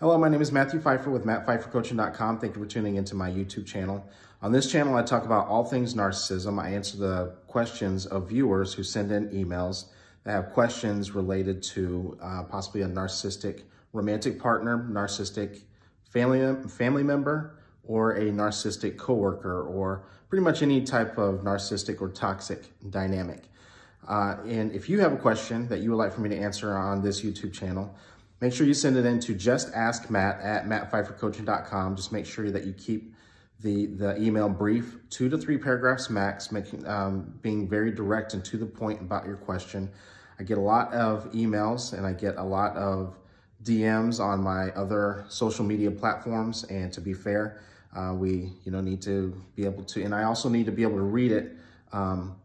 Hello, my name is Matthew Pfeiffer with mattpfeiffercoaching.com. Thank you for tuning into my YouTube channel. On this channel, I talk about all things narcissism. I answer the questions of viewers who send in emails that have questions related to uh, possibly a narcissistic romantic partner, narcissistic family, family member, or a narcissistic coworker, or pretty much any type of narcissistic or toxic dynamic. Uh, and if you have a question that you would like for me to answer on this YouTube channel, Make sure you send it in to just ask Matt at mattpfeiffercoaching.com. Just make sure that you keep the, the email brief, two to three paragraphs max, making um, being very direct and to the point about your question. I get a lot of emails and I get a lot of DMs on my other social media platforms. And to be fair, uh, we you know need to be able to, and I also need to be able to read it um,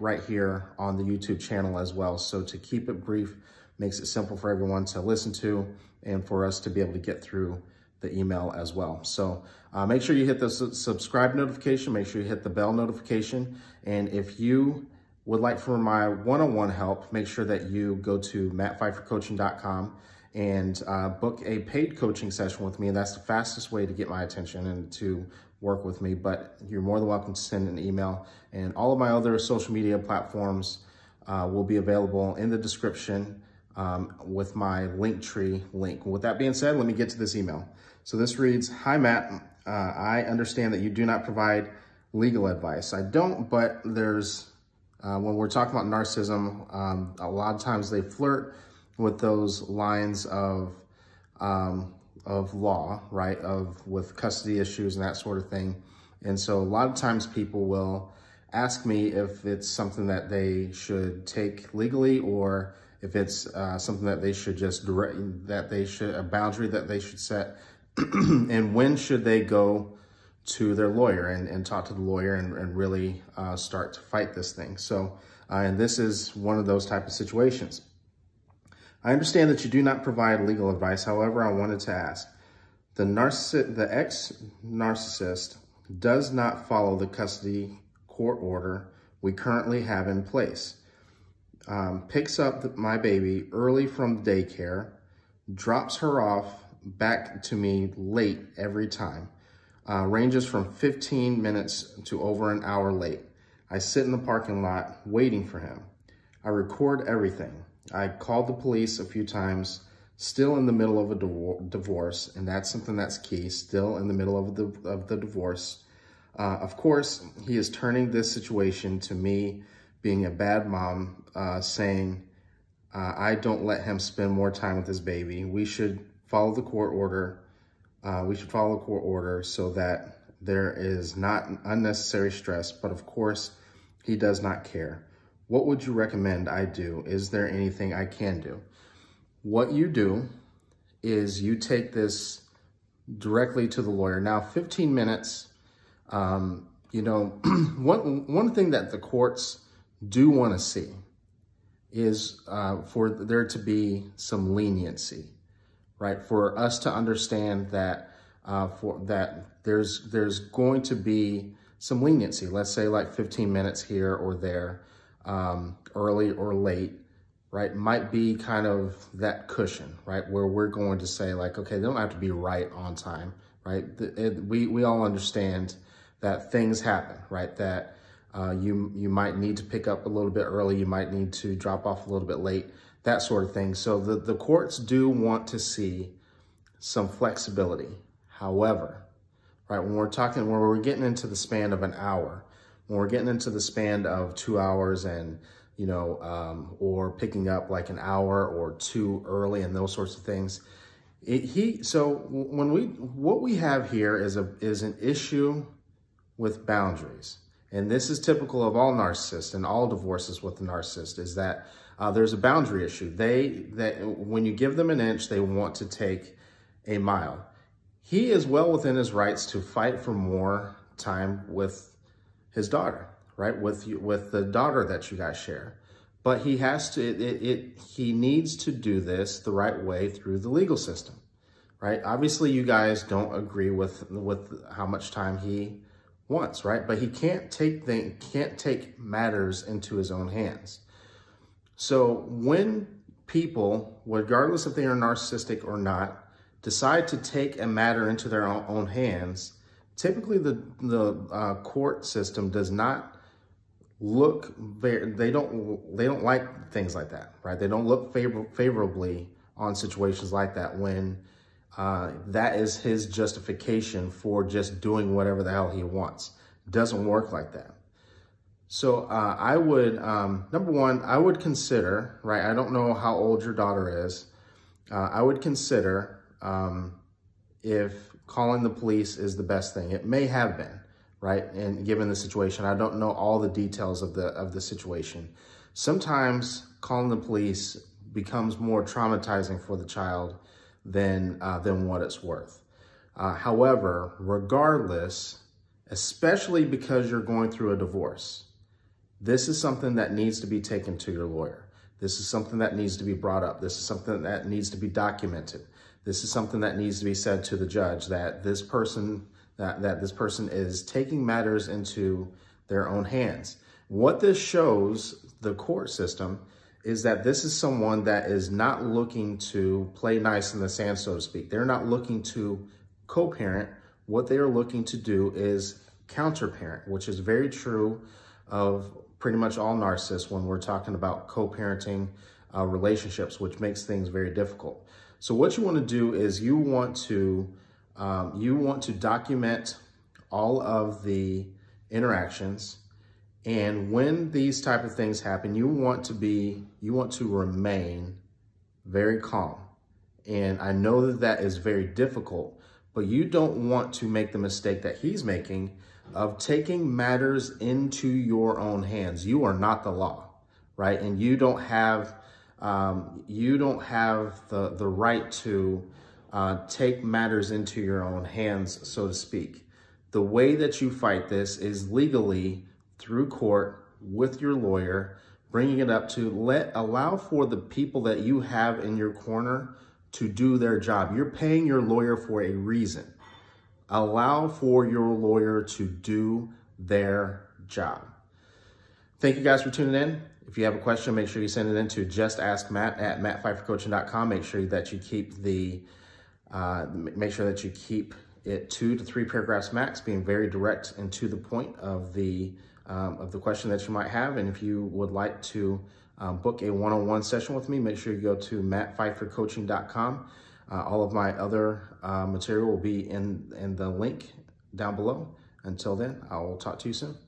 right here on the YouTube channel as well. So to keep it brief, makes it simple for everyone to listen to and for us to be able to get through the email as well. So uh, make sure you hit the su subscribe notification, make sure you hit the bell notification. And if you would like for my one-on-one -on -one help, make sure that you go to mattpfeiffercoaching.com and uh, book a paid coaching session with me. And that's the fastest way to get my attention and to work with me. But you're more than welcome to send an email. And all of my other social media platforms uh, will be available in the description um, with my Linktree link. With that being said, let me get to this email. So this reads, Hi Matt, uh, I understand that you do not provide legal advice. I don't, but there's, uh, when we're talking about narcissism, um, a lot of times they flirt with those lines of, um, of law, right? Of with custody issues and that sort of thing. And so a lot of times people will ask me if it's something that they should take legally or if it's uh, something that they should just direct, that they should, a boundary that they should set, and when should they go to their lawyer and, and talk to the lawyer and, and really uh, start to fight this thing. So, uh, and this is one of those type of situations. I understand that you do not provide legal advice. However, I wanted to ask, the, the ex-narcissist does not follow the custody court order we currently have in place um, picks up the, my baby early from daycare, drops her off back to me late every time. Uh, ranges from 15 minutes to over an hour late. I sit in the parking lot waiting for him. I record everything. I called the police a few times, still in the middle of a divorce, and that's something that's key, still in the middle of the, of the divorce. Uh, of course, he is turning this situation to me being a bad mom, uh, saying, uh, I don't let him spend more time with his baby. We should follow the court order. Uh, we should follow the court order so that there is not unnecessary stress, but of course, he does not care. What would you recommend I do? Is there anything I can do? What you do is you take this directly to the lawyer. Now, 15 minutes, um, you know, one, one thing that the courts do want to see is uh, for there to be some leniency, right? For us to understand that uh, for that there's there's going to be some leniency. Let's say like 15 minutes here or there, um, early or late, right? Might be kind of that cushion, right? Where we're going to say like, okay, they don't have to be right on time, right? it, we we all understand that things happen, right? That uh, you, you might need to pick up a little bit early. You might need to drop off a little bit late, that sort of thing. So the, the courts do want to see some flexibility. However, right, when we're talking, when we're getting into the span of an hour, when we're getting into the span of two hours and, you know, um, or picking up like an hour or two early and those sorts of things, it, he, so when we, what we have here is a, is an issue with boundaries and this is typical of all narcissists and all divorces with a narcissist, is that uh, there's a boundary issue. They that When you give them an inch, they want to take a mile. He is well within his rights to fight for more time with his daughter, right? With you, with the daughter that you guys share. But he has to, it, it, it he needs to do this the right way through the legal system right? Obviously, you guys don't agree with with how much time he wants, right? But he can't take things, can't take matters into his own hands. So when people, regardless if they are narcissistic or not, decide to take a matter into their own hands, typically the, the uh, court system does not look very, they don't, they don't like things like that, right? They don't look favor, favorably on situations like that when uh, that is his justification for just doing whatever the hell he wants. Doesn't work like that. So uh, I would, um, number one, I would consider, right? I don't know how old your daughter is. Uh, I would consider um, if calling the police is the best thing. It may have been, right? And given the situation, I don't know all the details of the of the situation. Sometimes calling the police becomes more traumatizing for the child than, uh, than what it's worth. Uh, however, regardless, especially because you're going through a divorce, this is something that needs to be taken to your lawyer. This is something that needs to be brought up. This is something that needs to be documented. This is something that needs to be said to the judge that this person that, that this person is taking matters into their own hands. What this shows the court system is that this is someone that is not looking to play nice in the sand, so to speak. They're not looking to co-parent. What they are looking to do is counter-parent, which is very true of pretty much all narcissists when we're talking about co-parenting uh, relationships, which makes things very difficult. So what you want to do is you want to um, you want to document all of the interactions and when these type of things happen, you want to be, you want to remain very calm. And I know that that is very difficult, but you don't want to make the mistake that he's making of taking matters into your own hands. You are not the law, right? And you don't have, um, you don't have the, the right to uh, take matters into your own hands, so to speak. The way that you fight this is legally through court with your lawyer, bringing it up to let allow for the people that you have in your corner to do their job. You're paying your lawyer for a reason. Allow for your lawyer to do their job. Thank you guys for tuning in. If you have a question, make sure you send it in to just ask Matt at mattpfeiffercoaching.com. Make sure that you keep the uh, make sure that you keep it two to three paragraphs max, being very direct and to the point of the um, of the question that you might have. And if you would like to um, book a one-on-one session with me, make sure you go to mattpfeiffercoaching.com. Uh, all of my other uh, material will be in, in the link down below. Until then, I will talk to you soon.